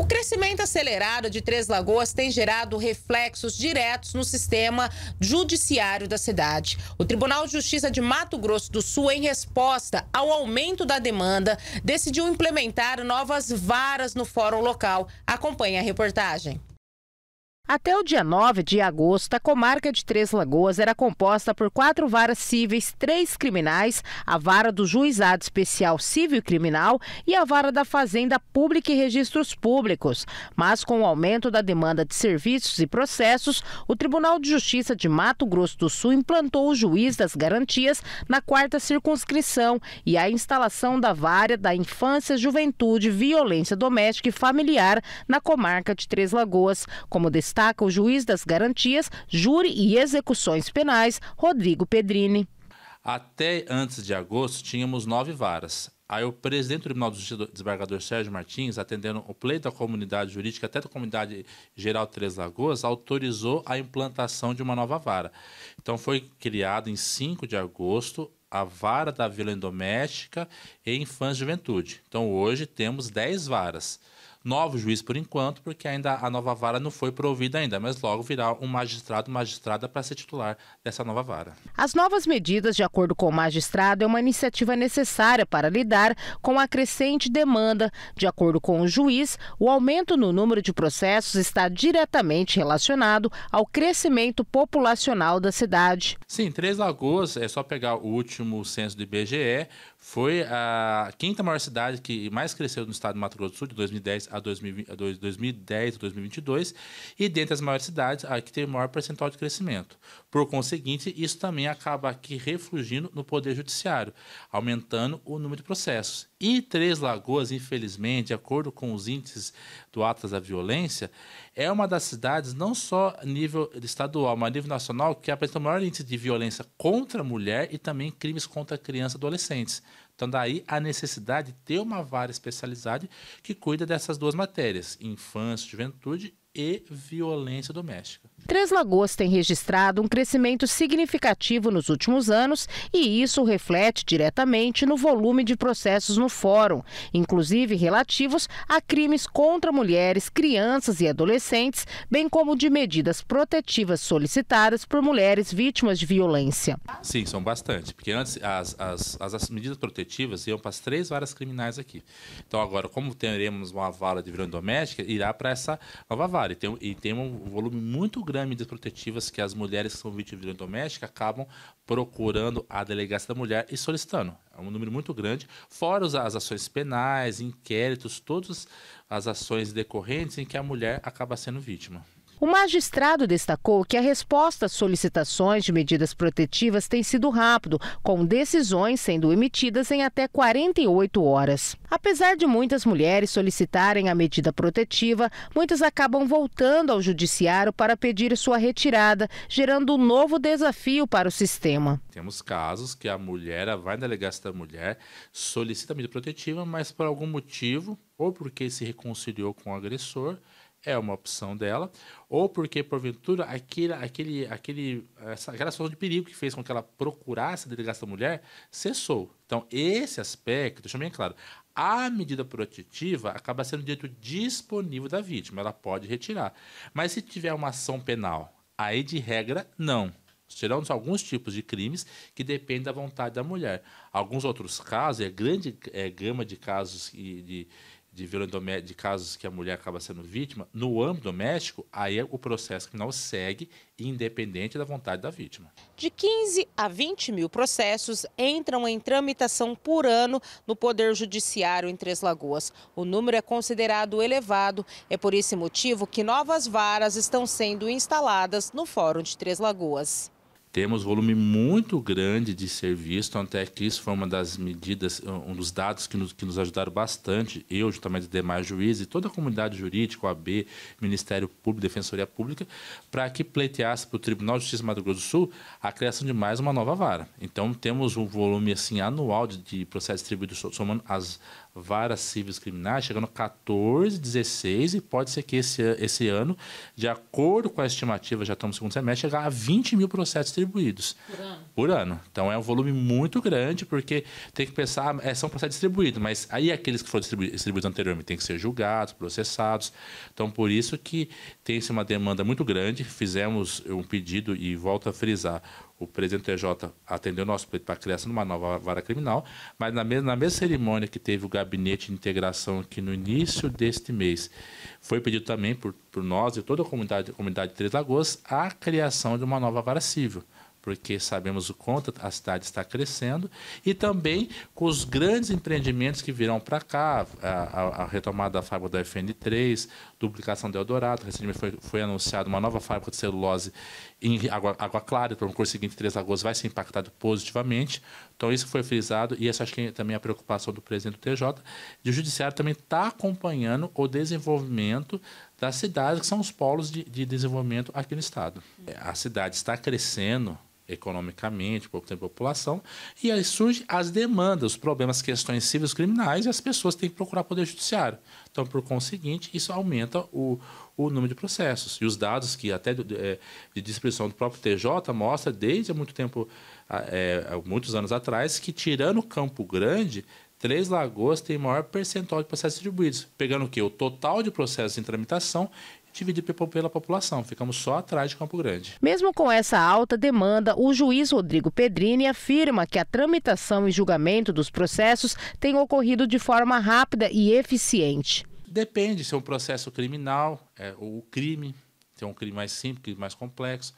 O crescimento acelerado de Três Lagoas tem gerado reflexos diretos no sistema judiciário da cidade. O Tribunal de Justiça de Mato Grosso do Sul, em resposta ao aumento da demanda, decidiu implementar novas varas no fórum local. Acompanhe a reportagem. Até o dia 9 de agosto, a comarca de Três Lagoas era composta por quatro varas cíveis, três criminais, a vara do Juizado Especial Civil Criminal e a vara da Fazenda Pública e Registros Públicos. Mas com o aumento da demanda de serviços e processos, o Tribunal de Justiça de Mato Grosso do Sul implantou o juiz das garantias na quarta circunscrição e a instalação da vara da infância, juventude, violência doméstica e familiar na comarca de Três Lagoas, como decisão destaca o juiz das garantias, júri e execuções penais, Rodrigo Pedrini. Até antes de agosto, tínhamos nove varas. Aí o presidente do Tribunal de Justiça, desembargador Sérgio Martins, atendendo o pleito da comunidade jurídica, até da comunidade geral Três Lagoas, autorizou a implantação de uma nova vara. Então foi criado em 5 de agosto a vara da Vila Doméstica e Infância e Juventude. Então hoje temos 10 varas novo juiz por enquanto, porque ainda a nova vara não foi provida ainda, mas logo virá um magistrado, magistrada para ser titular dessa nova vara. As novas medidas, de acordo com o magistrado, é uma iniciativa necessária para lidar com a crescente demanda. De acordo com o juiz, o aumento no número de processos está diretamente relacionado ao crescimento populacional da cidade. Sim, Três Lagoas, é só pegar o último censo do IBGE, foi a quinta maior cidade que mais cresceu no estado do Mato Grosso do Sul, de 2010 a 2010 a 2022. E dentre as maiores cidades, a que tem maior percentual de crescimento. Por conseguinte, isso também acaba aqui refugindo no Poder Judiciário, aumentando o número de processos. E Três Lagoas, infelizmente, de acordo com os índices do Atlas da Violência, é uma das cidades, não só a nível estadual, mas a nível nacional, que apresenta o maior índice de violência contra a mulher e também crimes contra crianças e adolescentes. Então, daí a necessidade de ter uma vara especializada que cuida dessas duas matérias, infância, juventude e violência doméstica. Três Lagoas tem registrado um crescimento significativo nos últimos anos e isso reflete diretamente no volume de processos no fórum, inclusive relativos a crimes contra mulheres, crianças e adolescentes, bem como de medidas protetivas solicitadas por mulheres vítimas de violência. Sim, são bastante, porque antes as, as, as medidas protetivas seletivas iam assim, para as três varas criminais aqui. Então, agora, como teremos uma vara de violência doméstica, irá para essa nova vara. E tem, e tem um volume muito grande de protetivas que as mulheres que são vítimas de violência doméstica acabam procurando a delegacia da mulher e solicitando. É um número muito grande, fora as ações penais, inquéritos, todas as ações decorrentes em que a mulher acaba sendo vítima. O magistrado destacou que a resposta às solicitações de medidas protetivas tem sido rápido, com decisões sendo emitidas em até 48 horas. Apesar de muitas mulheres solicitarem a medida protetiva, muitas acabam voltando ao judiciário para pedir sua retirada, gerando um novo desafio para o sistema. Temos casos que a mulher vai na delegacia da mulher, solicita a medida protetiva, mas por algum motivo, ou porque se reconciliou com o agressor, é uma opção dela, ou porque porventura aquele, aquele, aquele, essa, aquela situação de perigo que fez com que ela procurasse a delegacia da mulher cessou. Então, esse aspecto, deixa bem claro, a medida protetiva acaba sendo direito disponível da vítima, ela pode retirar. Mas se tiver uma ação penal, aí de regra, não. Serão alguns tipos de crimes que dependem da vontade da mulher. Alguns outros casos, é grande é, gama de casos e de de de casos que a mulher acaba sendo vítima, no âmbito doméstico, aí é o processo criminal segue independente da vontade da vítima. De 15 a 20 mil processos entram em tramitação por ano no Poder Judiciário em Três Lagoas. O número é considerado elevado. É por esse motivo que novas varas estão sendo instaladas no Fórum de Três Lagoas. Temos volume muito grande de serviço, até que isso foi uma das medidas, um dos dados que nos, que nos ajudaram bastante, eu, juntamente os demais juízes, toda a comunidade jurídica, OAB, Ministério Público, Defensoria Pública, para que pleiteasse para o Tribunal de Justiça do Mato Grosso do Sul a criação de mais uma nova vara. Então, temos um volume assim anual de, de processos distribuídos somando as, varas cíveis criminais, chegando a 14, 16, e pode ser que esse, esse ano, de acordo com a estimativa, já estamos no segundo semestre, chegar a 20 mil processos distribuídos por ano. Por ano. Então é um volume muito grande, porque tem que pensar, é, são processos distribuídos, mas aí aqueles que foram distribuídos, distribuídos anteriormente têm que ser julgados, processados. Então por isso que tem-se uma demanda muito grande. Fizemos um pedido, e volto a frisar, o presidente TJ atendeu nosso pleito para a criação de uma nova vara criminal, mas na mesma, na mesma cerimônia que teve o gabinete de integração aqui no início deste mês, foi pedido também por, por nós e toda a comunidade, a comunidade de Três Lagoas a criação de uma nova vara civil porque sabemos o quanto a cidade está crescendo, e também com os grandes empreendimentos que virão para cá, a, a, a, retomada da fábrica da FN3, duplicação do Eldorado, recentemente foi, foi anunciada uma nova fábrica de celulose em Água, água Clara, por então um curso seguinte, Três agosto, vai ser impactado positivamente, então isso foi frisado, e essa acho que é também a preocupação do presidente do TJ, de o Judiciário também está acompanhando o desenvolvimento das cidades que são os polos de, de desenvolvimento aqui no estado. É, a cidade está crescendo economicamente, pouco tem população, e aí surgem as demandas, os problemas, questões civis criminais, e as pessoas têm que procurar poder judiciário. Então, por conseguinte, isso aumenta o, o número de processos. E os dados que até de, é, de, do próprio TJ mostra desde há muito tempo, é, muitos anos atrás, que tirando o Campo Grande, Três Lagoas tem maior percentual de processos distribuídos, pegando o quê? O total de processos em tramitação dividido pela população. Ficamos só atrás de Campo Grande. Mesmo com essa alta demanda, o juiz Rodrigo Pedrini afirma que a tramitação e julgamento dos processos tem ocorrido de forma rápida e eficiente. Depende se é um processo criminal, é, o crime, tem é um crime mais simples, mais complexo.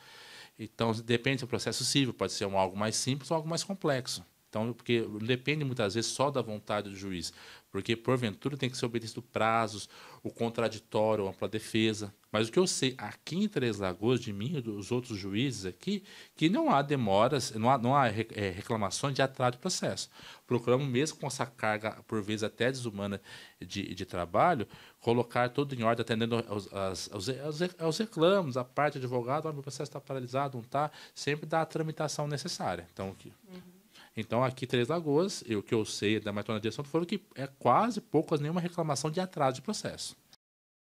Então, depende do é processo civil, pode ser um algo mais simples ou algo mais complexo. Então, porque depende muitas vezes só da vontade do juiz, porque porventura tem que ser obedecido prazos, o contraditório, a ampla defesa. Mas o que eu sei aqui em Três Lagoas, de mim e dos outros juízes aqui, que não há demoras, não há, não há eh, reclamações de atraso do processo. Procuramos, mesmo com essa carga, por vezes até desumana, de, de trabalho, colocar tudo em ordem, atendendo aos, aos, aos, aos reclamos, a parte do advogado, oh, meu processo está paralisado, não está, sempre dá a tramitação necessária. Então, aqui. Uhum. Então, aqui, Três Lagoas, o que eu sei da Maratona de assunto foram que é quase poucas nenhuma reclamação de atraso de processo.